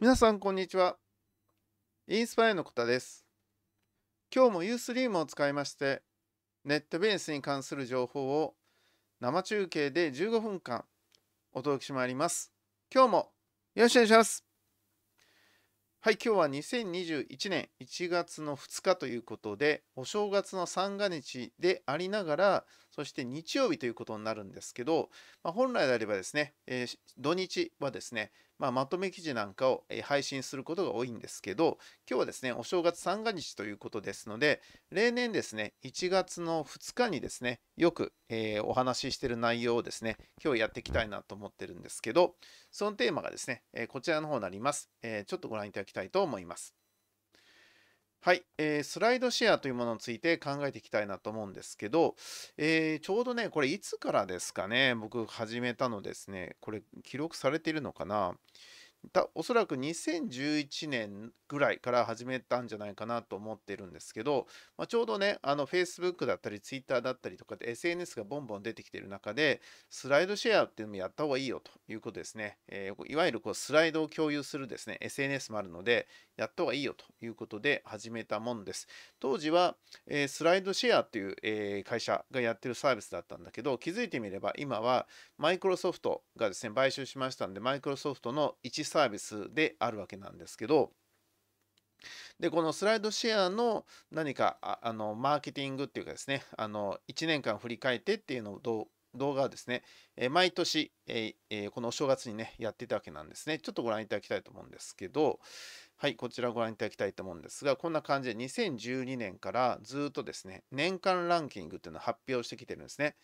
皆さんこんにちはインスパイアのこたです今日もユースリームを使いましてネットベースに関する情報を生中継で15分間お届けしてまいります今日もよろしくお願いしますはい今日は2021年1月の2日ということでお正月の三が日でありながらそして日曜日ということになるんですけど、まあ、本来であればですね、えー、土日はですねまあ、まとめ記事なんかを配信することが多いんですけど、今日はですね、お正月三が日ということですので、例年ですね、1月の2日にですね、よく、えー、お話ししている内容をですね、今日やっていきたいなと思ってるんですけど、そのテーマがですね、えー、こちらの方になります、えー、ちょっとご覧いただきたいと思います。はい、えー、スライドシェアというものについて考えていきたいなと思うんですけど、えー、ちょうどね、これいつからですかね、僕始めたのですね、これ記録されているのかな、だおそらく2011年ぐらいから始めたんじゃないかなと思ってるんですけど、まあ、ちょうどね、あの Facebook だったり Twitter だったりとかで SNS がボンボン出てきてる中で、スライドシェアっていうのもやった方がいいよということですね。えー、いわゆるこうスライドを共有するですね、SNS もあるので、やった方がいいよということで始めたもんです。当時は、えー、スライドシェアという、えー、会社がやってるサービスだったんだけど気づいてみれば今はマイクロソフトがですね買収しましたんでマイクロソフトの1サービスであるわけなんですけどでこのスライドシェアの何かあのマーケティングっていうかですねあの1年間振り返ってっていうのを動画はですね、え毎年、ええこのお正月にね、やってたわけなんですね。ちょっとご覧いただきたいと思うんですけど、はい、こちらご覧いただきたいと思うんですが、こんな感じで2012年からずっとですね、年間ランキングっていうのを発表してきてるんですね。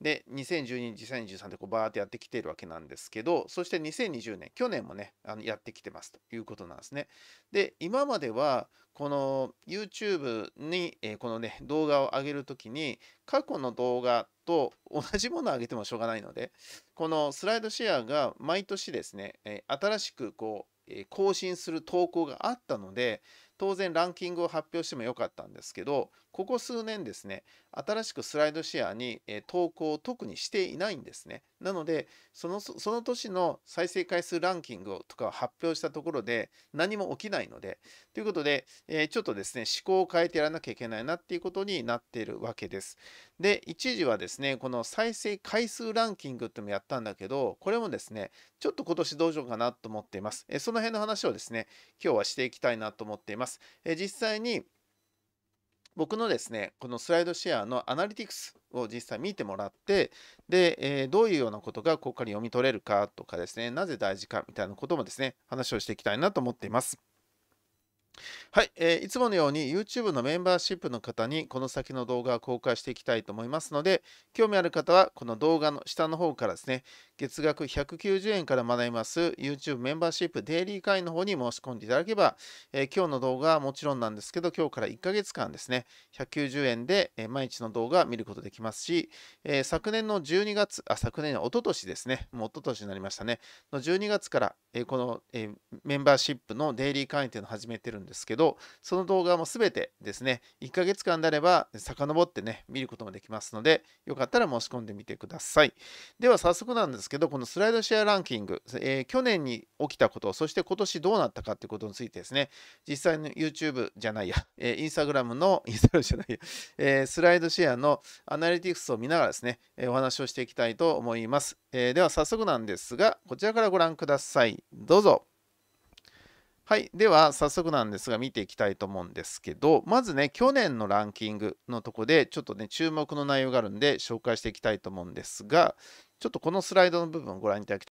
で2012、2023でこうバーってやってきているわけなんですけど、そして2020年、去年もね、あのやってきてますということなんですね。で、今までは、この YouTube に、えー、このね、動画を上げるときに、過去の動画と同じものを上げてもしょうがないので、このスライドシェアが毎年ですね、えー、新しくこう、えー、更新する投稿があったので、当然ランキングを発表してもよかったんですけどここ数年ですね新しくスライドシェアに投稿を特にしていないんですねなのでそのその年の再生回数ランキングとかを発表したところで何も起きないのでということで、えちょっとですね思考を変えてやらなきゃいけないなっていうことになっているわけですで一時はですねこの再生回数ランキングってもやったんだけどこれもですねちょっと今年どうしようかなと思っています、えその辺の話をですね今日はしていきたいなと思っています。え実際に僕のですね、このスライドシェアのアナリティクスを実際見てもらって、で、えー、どういうようなことがここから読み取れるかとかですね、なぜ大事かみたいなこともですね、話をしていきたいなと思っています。はい、えー、いつものように YouTube のメンバーシップの方にこの先の動画を公開していきたいと思いますので興味ある方はこの動画の下の方からですね月額190円から学びます YouTube メンバーシップデイリー会員の方に申し込んでいただけば、えー、今日の動画はもちろんなんですけど今日から1ヶ月間ですね190円で、えー、毎日の動画を見ることできますし、えー、昨年の12月あ昨年の一昨年ですねもう一昨年になりましたねの12月から、えこの、えメンバーシップのデイリー会員というのを始めてるんですんですけど、その動画も全てですね、1ヶ月間であれば遡ってね、見ることもできますので、よかったら申し込んでみてください。では早速なんですけど、このスライドシェアランキング、えー、去年に起きたこと、そして今年どうなったかということについてですね、実際の YouTube じゃないや、えー、Instagram の、インスタ a g r じゃないや、えー、スライドシェアのアナリティクスを見ながらですね、えお話をしていきたいと思います。えー、では早速なんですが、こちらからご覧ください。どうぞ。はい。では、早速なんですが、見ていきたいと思うんですけど、まずね、去年のランキングのとこで、ちょっとね、注目の内容があるんで、紹介していきたいと思うんですが、ちょっとこのスライドの部分をご覧いただきたい